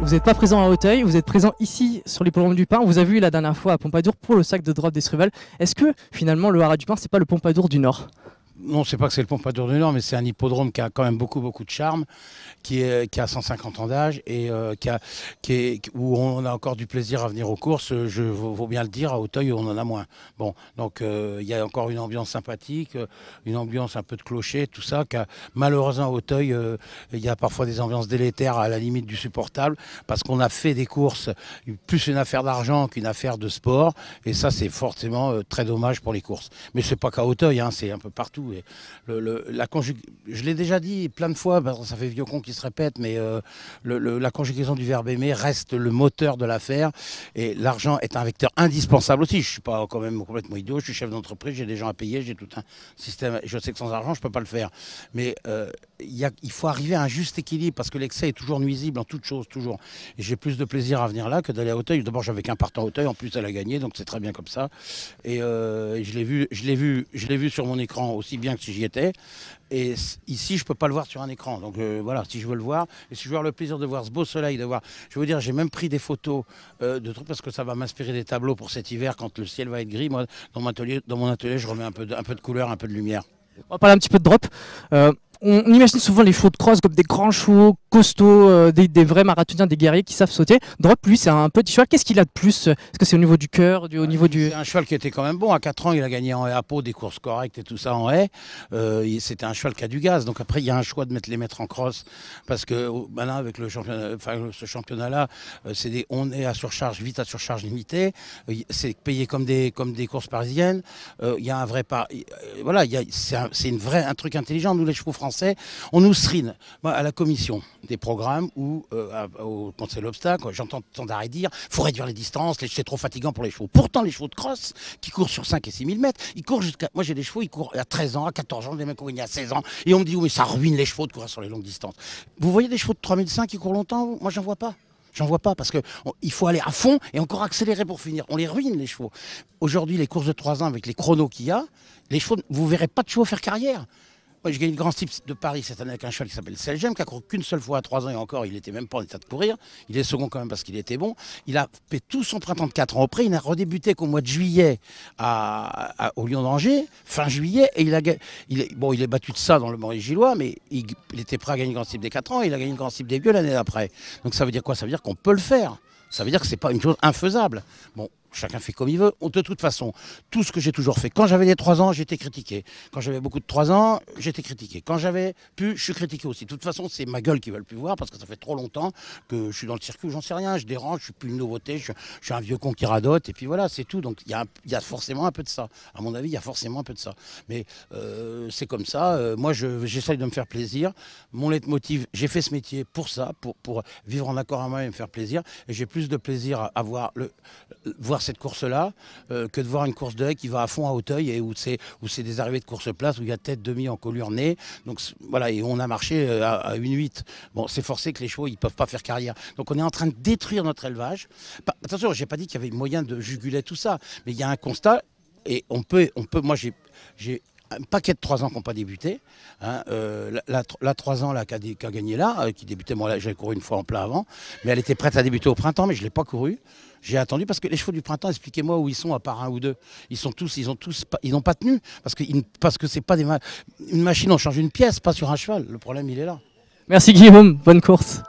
Vous n'êtes pas présent à Hauteuil, vous êtes présent ici sur les l'hippodrome du Pin. vous avez vu la dernière fois à Pompadour pour le sac de drop d'Estruval. Est-ce que finalement le haras du Pin, c'est pas le Pompadour du Nord non, c'est pas que c'est le Pompadour du Nord, mais c'est un hippodrome qui a quand même beaucoup, beaucoup de charme, qui, est, euh, qui a 150 ans d'âge et euh, qui est, où on a encore du plaisir à venir aux courses. Je vaut bien le dire, à Auteuil, on en a moins. Bon, donc euh, il y a encore une ambiance sympathique, une ambiance un peu de clocher, tout ça. Qui malheureusement, à Auteuil, il y a parfois des ambiances délétères à la limite du supportable parce qu'on a fait des courses plus une affaire d'argent qu'une affaire de sport. Et ça, c'est forcément très dommage pour les courses. Mais c'est pas qu'à Auteuil, hein, c'est un peu partout. Je l'ai déjà dit plein de fois, bah, ça fait vieux con qui se répète, mais euh, la conjugaison du verbe aimer reste le moteur de l'affaire. Et l'argent est un vecteur indispensable aussi. Je ne suis pas quand même complètement idiot, je suis chef d'entreprise, j'ai des gens à payer, j'ai tout un système. Je sais que sans argent, je ne peux pas le faire. Mais euh, il faut arriver à un juste équilibre, parce que l'excès est toujours nuisible en toute chose, toujours. j'ai plus de plaisir à venir là que d'aller à Hauteuil. D'abord, j'avais qu'un partant à Hauteuil, en plus, elle a gagné, donc c'est très bien comme ça. Euh, et je l'ai vu, je l'ai vu, je l'ai vu sur mon écran aussi bien que si j'y étais. Et ici, je ne peux pas le voir sur un écran. Donc euh, voilà, si je veux le voir, et si je veux avoir le plaisir de voir ce beau soleil, de voir. Je veux dire, j'ai même pris des photos euh, de trop parce que ça va m'inspirer des tableaux pour cet hiver quand le ciel va être gris. Moi, dans mon atelier, dans mon atelier je remets un peu, de, un peu de couleur, un peu de lumière. On va parler un petit peu de drop. Euh, on imagine souvent les chevaux de crosse comme des grands chevaux costauds, euh, des, vrais marathoniens, des guerriers qui savent sauter. Drop, lui, c'est un petit cheval. Qu'est-ce qu'il a de plus Est-ce que c'est au niveau du cœur, du, au niveau du... C'est un cheval qui était quand même bon. À 4 ans, il a gagné en haie à peau, des courses correctes et tout ça en haie. Euh, c'était un cheval qui a du gaz. Donc après, il y a un choix de mettre les mettre en crosse parce que oh, ben avec le ce championnat-là, euh, on est à surcharge vite, à surcharge limitée. c'est payé comme des comme des courses parisiennes. Il y a un vrai pas. Voilà, c'est un, une vraie un truc intelligent. Nous les chevaux français, on nous serine. à la commission, des programmes où, euh, quand c'est l'obstacle, j'entends tant d'arrêt dire faut réduire les distances, c'est trop fatigant pour les chevaux. Pourtant, les chevaux de cross qui courent sur 5 et 6 000 mètres, ils courent jusqu'à. Moi, j'ai des chevaux, ils courent à 13 ans, à 14 ans, j'ai même couru à 16 ans. Et on me dit oui, ça ruine les chevaux de courir sur les longues distances. Vous voyez des chevaux de 3005 qui courent longtemps Moi, j'en vois pas. J'en vois pas parce qu'il faut aller à fond et encore accélérer pour finir. On les ruine, les chevaux. Aujourd'hui, les courses de 3 ans avec les chronos qu'il y a, les chevaux, vous verrez pas de chevaux faire carrière. Moi, j'ai gagné le grand type de Paris cette année avec un cheval qui s'appelle Selgem, qui a couru qu'une seule fois à 3 ans et encore, il n'était même pas en état de courir. Il est second quand même parce qu'il était bon. Il a fait tout son printemps de 4 ans Après Il n'a redébuté qu'au mois de juillet au Lyon d'Angers, fin juillet. Et il a, il, bon, il est battu de ça dans le mont Gillois, mais il, était prêt à gagner le grand type des 4 ans. Et il a gagné le grand type des vieux l'année d'après. Donc ça veut dire quoi Ça veut dire qu'on peut le faire. Ça veut dire que c'est pas une chose infaisable. Bon, Chacun fait comme il veut. De toute façon, tout ce que j'ai toujours fait. Quand j'avais les 3 ans, j'étais critiqué. Quand j'avais beaucoup de 3 ans, j'étais critiqué. Quand j'avais pu, je suis critiqué aussi. De toute façon, c'est ma gueule qui veulent plus voir parce que ça fait trop longtemps que je suis dans le circuit j'en sais rien. Je dérange, je ne suis plus une nouveauté, je, suis un vieux con qui radote et puis voilà, c'est tout. Donc il y, a, forcément un peu de ça. À mon avis, il y a forcément un peu de ça. Mais euh, c'est comme ça. Euh, moi, j'essaye de me faire plaisir. Mon leitmotiv, j'ai fait ce métier pour ça, pour, vivre en accord à moi et me faire plaisir. Et j'ai plus de plaisir à, voir le, voir cette course-là euh, que de voir une course de qui va à fond à Hauteuil et où c'est des arrivées de course place où il y a tête demi en colure nez. Donc voilà, et on a marché euh, à, une 8. Bon, c'est forcé que les chevaux ils peuvent pas faire carrière. Donc on est en train de détruire notre élevage. attention, j'ai pas dit qu'il y avait moyen de juguler tout ça, mais il y a un constat et on peut, on peut. Moi j'ai un paquet de trois ans qui n'ont pas débuté. Hein, euh, la, la, ans qui, a, gagné là, euh, qui débutait, moi j'avais couru une fois en plein avant, mais elle était prête à débuter au printemps, mais je ne l'ai pas couru. J'ai attendu parce que les chevaux du printemps, expliquez-moi où ils sont à part un ou deux. Ils sont tous, ils ont tous, ils n'ont pas tenu parce que parce que c'est pas des une machine on change une pièce, pas sur un cheval. Le problème il est là. Merci Guillaume, bonne course.